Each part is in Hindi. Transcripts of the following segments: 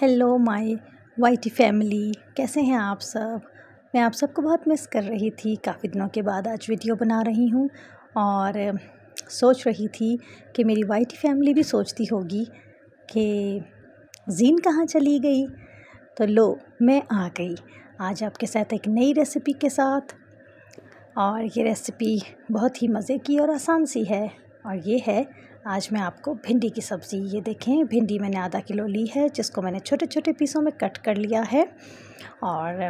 हेलो माय वाइटी फैमिली कैसे हैं आप सब मैं आप सबको बहुत मिस कर रही थी काफ़ी दिनों के बाद आज वीडियो बना रही हूँ और सोच रही थी कि मेरी वाइटी फैमिली भी सोचती होगी कि जीन कहाँ चली गई तो लो मैं आ गई आज आपके साथ एक नई रेसिपी के साथ और ये रेसिपी बहुत ही मज़े की और आसान सी है और ये है आज मैं आपको भिंडी की सब्ज़ी ये देखें भिंडी मैंने आधा किलो ली है जिसको मैंने छोटे छोटे पीसों में कट कर लिया है और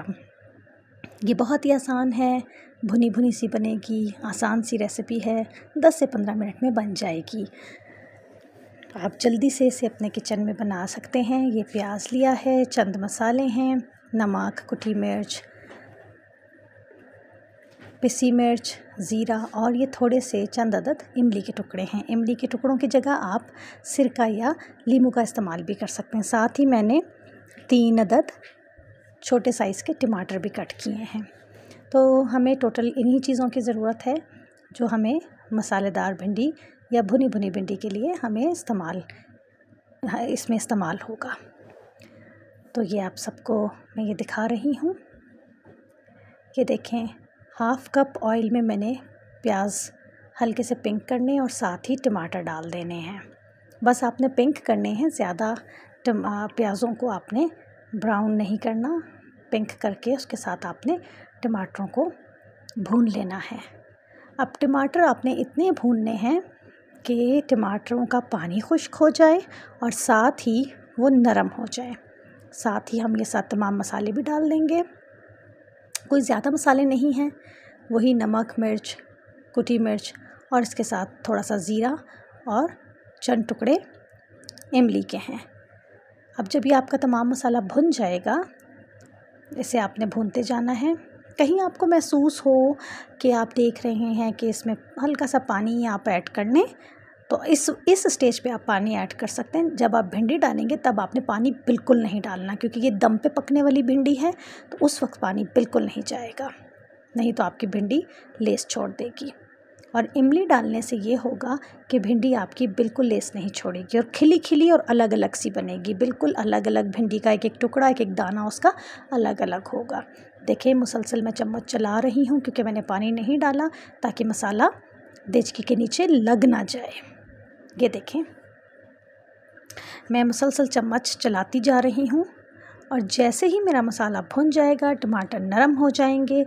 ये बहुत ही आसान है भुनी भुनी सी बनेगी आसान सी रेसिपी है दस से पंद्रह मिनट में बन जाएगी आप जल्दी से इसे अपने किचन में बना सकते हैं ये प्याज लिया है चंद मसाले हैं नमक कुटी मिर्च पिसी मिर्च ज़ीरा और ये थोड़े से चंद अदद इमली के टुकड़े हैं इमली के टुकड़ों की जगह आप सिरका या लीम का इस्तेमाल भी कर सकते हैं साथ ही मैंने तीन अदद छोटे साइज़ के टमाटर भी कट किए हैं तो हमें टोटल इन्हीं चीज़ों की ज़रूरत है जो हमें मसालेदार भिंडी या भुनी भुनी भिंडी के लिए हमें इस्तेमाल इसमें इस्तेमाल होगा तो ये आप सबको मैं ये दिखा रही हूँ ये देखें हाफ़ कप ऑयल में मैंने प्याज़ हल्के से पिंक करने और साथ ही टमाटर डाल देने हैं बस आपने पिंक करने हैं ज़्यादा प्याज़ों को आपने ब्राउन नहीं करना पिंक करके उसके साथ आपने टमाटरों को भून लेना है अब टमाटर आपने इतने भूनने हैं कि टमाटरों का पानी खुश्क हो जाए और साथ ही वो नरम हो जाए साथ ही हम ये साथ तमाम मसाले भी डाल देंगे कोई ज़्यादा मसाले नहीं हैं वही नमक मिर्च कुटी मिर्च और इसके साथ थोड़ा सा ज़ीरा और चंद टुकड़े इमली के हैं अब जब ये आपका तमाम मसाला भुन जाएगा इसे आपने भूनते जाना है कहीं आपको महसूस हो कि आप देख रहे हैं कि इसमें हल्का सा पानी आप ऐड कर लें तो इस इस स्टेज पे आप पानी ऐड कर सकते हैं जब आप भिंडी डालेंगे तब आपने पानी बिल्कुल नहीं डालना क्योंकि ये दम पे पकने वाली भिंडी है तो उस वक्त पानी बिल्कुल नहीं जाएगा नहीं तो आपकी भिंडी लेस छोड़ देगी और इमली डालने से ये होगा कि भिंडी आपकी बिल्कुल लेस नहीं छोड़ेगी और खिली खिली और अलग अलग सी बनेगी बिल्कुल अलग अलग भिंडी का एक एक टुकड़ा एक एक दाना उसका अलग अलग होगा देखिए मुसलसल मैं चम्मच चला रही हूँ क्योंकि मैंने पानी नहीं डाला ताकि मसाला देचकी के नीचे लग ना जाए ये देखें मैं मुसलसल चम्मच चलाती जा रही हूँ और जैसे ही मेरा मसाला भुन जाएगा टमाटर नरम हो जाएंगे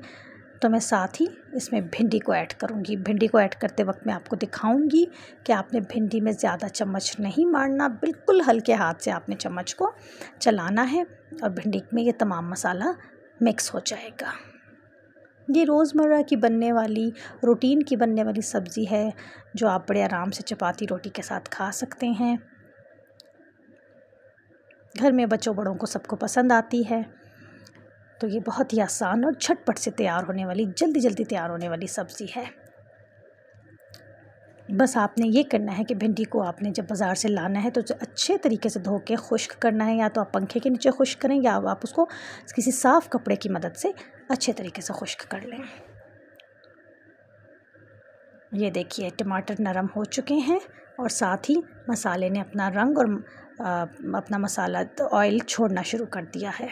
तो मैं साथ ही इसमें भिंडी को ऐड करूँगी भिंडी को ऐड करते वक्त मैं आपको दिखाऊँगी कि आपने भिंडी में ज़्यादा चम्मच नहीं मारना बिल्कुल हल्के हाथ से आपने चम्मच को चलाना है और भिंडी में ये तमाम मसाला मिक्स हो जाएगा ये रोज़मर्रा की बनने वाली रूटीन की बनने वाली सब्ज़ी है जो आप बड़े आराम से चपाती रोटी के साथ खा सकते हैं घर में बच्चों बड़ों को सबको पसंद आती है तो ये बहुत ही आसान और झटपट से तैयार होने वाली जल्दी जल्दी तैयार होने वाली सब्ज़ी है बस आपने ये करना है कि भिंडी को आपने जब बाज़ार से लाना है तो अच्छे तरीके से धो के खुश्क करना है या तो आप पंखे के नीचे खुश्क करें या आप उसको किसी साफ़ कपड़े की मदद से अच्छे तरीके से खुश्क कर लें ये देखिए टमाटर नरम हो चुके हैं और साथ ही मसाले ने अपना रंग और अपना मसाला तो ऑयल छोड़ना शुरू कर दिया है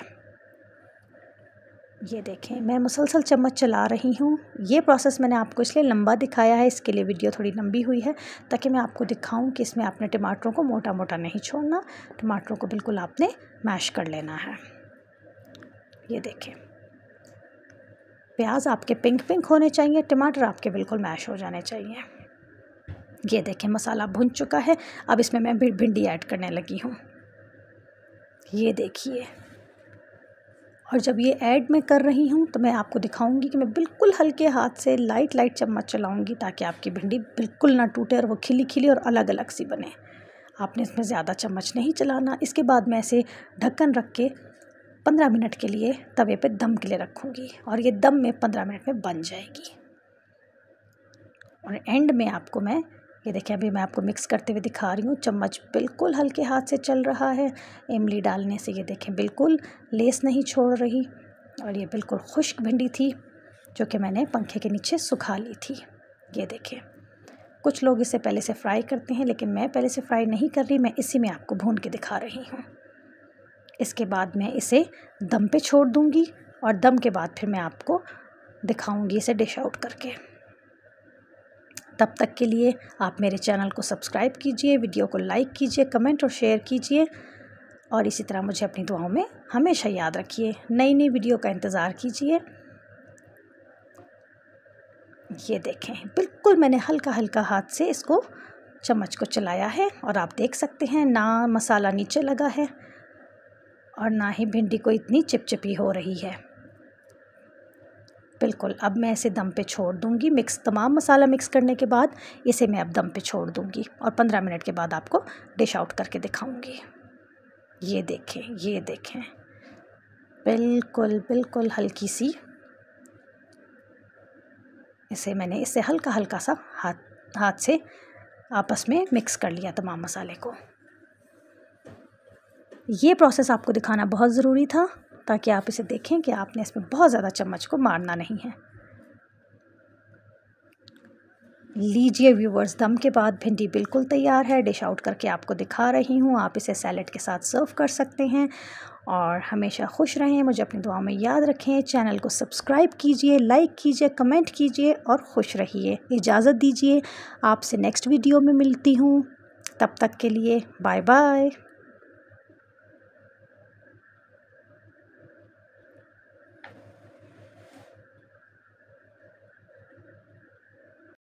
ये देखें मैं मुसलसल चम्मच चला रही हूँ ये प्रोसेस मैंने आपको इसलिए लंबा दिखाया है इसके लिए वीडियो थोड़ी लंबी हुई है ताकि मैं आपको दिखाऊं कि इसमें आपने टमाटरों को मोटा मोटा नहीं छोड़ना टमाटरों को बिल्कुल आपने मैश कर लेना है ये देखें प्याज आपके पिंक पिंक होने चाहिए टमाटर आपके बिल्कुल मैश हो जाने चाहिए ये देखें मसाला भुन चुका है अब इसमें मैं भिंडी ऐड करने लगी हूँ ये देखिए और जब ये ऐड मैं कर रही हूँ तो मैं आपको दिखाऊंगी कि मैं बिल्कुल हल्के हाथ से लाइट लाइट चम्मच चलाऊंगी ताकि आपकी भिंडी बिल्कुल ना टूटे और वो खिली खिली और अलग अलग सी बने आपने इसमें ज़्यादा चम्मच नहीं चलाना इसके बाद मैं इसे ढक्कन रख के पंद्रह मिनट के लिए तवे पर दम के लिए रखूँगी और ये दम में पंद्रह मिनट में बन जाएगी और एंड में आपको मैं ये देखिए अभी मैं आपको मिक्स करते हुए दिखा रही हूँ चम्मच बिल्कुल हल्के हाथ से चल रहा है इमली डालने से ये देखें बिल्कुल लेस नहीं छोड़ रही और ये बिल्कुल खुश्क भिंडी थी जो कि मैंने पंखे के नीचे सुखा ली थी ये देखें कुछ लोग इसे पहले से फ्राई करते हैं लेकिन मैं पहले से फ्राई नहीं कर रही मैं इसी में आपको भून के दिखा रही हूँ इसके बाद मैं इसे दम पे छोड़ दूँगी और दम के बाद फिर मैं आपको दिखाऊँगी इसे डिश आउट करके तब तक के लिए आप मेरे चैनल को सब्सक्राइब कीजिए वीडियो को लाइक कीजिए कमेंट और शेयर कीजिए और इसी तरह मुझे अपनी दुआओं में हमेशा याद रखिए नई नई वीडियो का इंतज़ार कीजिए ये देखें बिल्कुल मैंने हल्का हल्का हाथ से इसको चम्मच को चलाया है और आप देख सकते हैं ना मसाला नीचे लगा है और ना ही भिंडी को इतनी चिपचिपी हो रही है बिल्कुल अब मैं इसे दम पे छोड़ दूँगी मिक्स तमाम मसाला मिक्स करने के बाद इसे मैं अब दम पे छोड़ दूँगी और पंद्रह मिनट के बाद आपको डिश आउट करके दिखाऊँगी ये देखें ये देखें बिल्कुल बिल्कुल हल्की सी इसे मैंने इसे हल्का हल्का सा हाथ हाथ से आपस में मिक्स कर लिया तमाम मसाले को ये प्रोसेस आपको दिखाना बहुत ज़रूरी था ताकि आप इसे देखें कि आपने इसमें बहुत ज़्यादा चम्मच को मारना नहीं है लीजिए व्यूवर्स दम के बाद भिंडी बिल्कुल तैयार है डिश आउट करके आपको दिखा रही हूँ आप इसे सैलड के साथ सर्व कर सकते हैं और हमेशा खुश रहें मुझे अपनी दुआ में याद रखें चैनल को सब्सक्राइब कीजिए लाइक कीजिए कमेंट कीजिए और खुश रहिए इजाज़त दीजिए आपसे नेक्स्ट वीडियो में मिलती हूँ तब तक के लिए बाय बाय